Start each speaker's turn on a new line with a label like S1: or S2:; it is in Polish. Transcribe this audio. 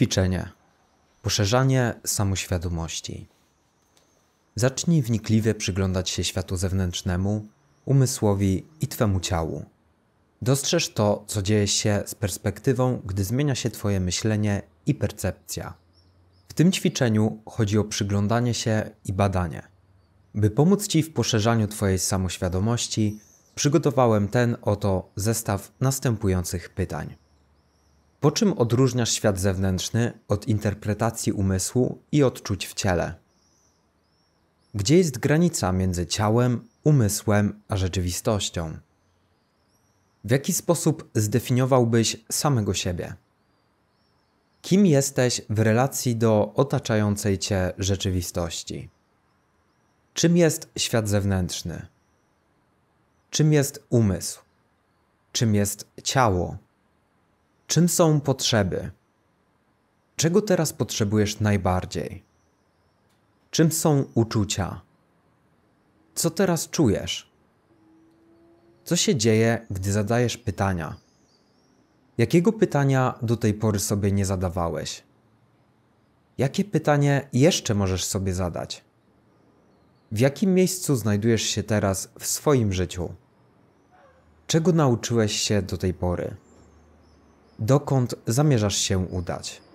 S1: Ćwiczenie. Poszerzanie samoświadomości. Zacznij wnikliwie przyglądać się światu zewnętrznemu, umysłowi i Twemu ciału. Dostrzeż to, co dzieje się z perspektywą, gdy zmienia się Twoje myślenie i percepcja. W tym ćwiczeniu chodzi o przyglądanie się i badanie. By pomóc Ci w poszerzaniu Twojej samoświadomości, przygotowałem ten oto zestaw następujących pytań. Po czym odróżniasz świat zewnętrzny od interpretacji umysłu i odczuć w ciele? Gdzie jest granica między ciałem, umysłem a rzeczywistością? W jaki sposób zdefiniowałbyś samego siebie? Kim jesteś w relacji do otaczającej cię rzeczywistości? Czym jest świat zewnętrzny? Czym jest umysł? Czym jest ciało? Czym są potrzeby? Czego teraz potrzebujesz najbardziej? Czym są uczucia? Co teraz czujesz? Co się dzieje, gdy zadajesz pytania? Jakiego pytania do tej pory sobie nie zadawałeś? Jakie pytanie jeszcze możesz sobie zadać? W jakim miejscu znajdujesz się teraz w swoim życiu? Czego nauczyłeś się do tej pory? dokąd zamierzasz się udać.